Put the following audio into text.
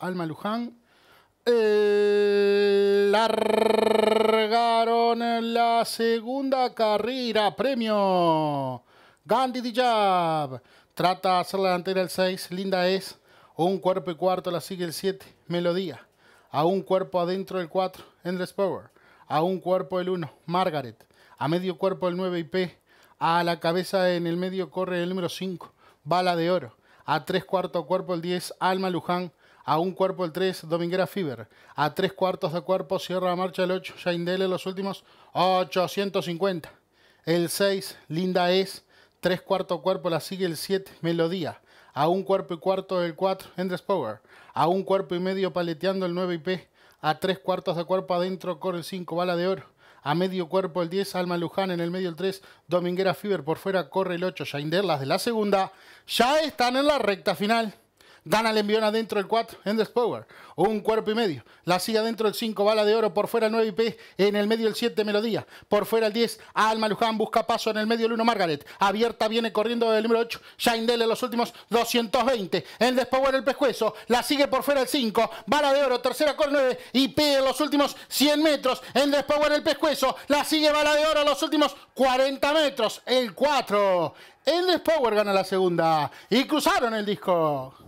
Alma Luján. Eh, largaron la segunda carrera. Premio. Gandhi Dijab. Trata de hacer la delantera el 6. Linda es. Un cuerpo y cuarto la sigue el 7. Melodía. A un cuerpo adentro el 4. Endless Power. A un cuerpo el 1. Margaret. A medio cuerpo el 9 P A la cabeza en el medio corre el número 5. Bala de oro. A tres cuarto cuerpo el 10. Alma Luján. A un cuerpo el 3, Dominguera Fever. A tres cuartos de cuerpo cierra la marcha el 8, en los últimos 850. El 6, Linda es. Tres cuartos cuerpo la sigue el 7, Melodía. A un cuerpo y cuarto el 4, Endres Power. A un cuerpo y medio paleteando el 9 y P. A tres cuartos de cuerpo adentro corre el 5, Bala de Oro. A medio cuerpo el 10, Alma Luján en el medio el 3, Dominguera Fever por fuera corre el 8, Jaindel, las de la segunda ya están en la recta final. Gana le envió adentro dentro del 4, Endless Power, un cuerpo y medio. La sigue dentro del 5, bala de oro, por fuera 9 IP, en el medio el 7, melodía. Por fuera el 10, Alma Luján busca paso en el medio el 1, Margaret. Abierta viene corriendo del número 8, Shindell en los últimos 220. Endless Power el pescuezo, la sigue por fuera el 5, bala de oro, tercera con 9, IP en los últimos 100 metros. Endless Power el pescuezo, la sigue bala de oro en los últimos 40 metros. El 4. Endless Power gana la segunda y cruzaron el disco.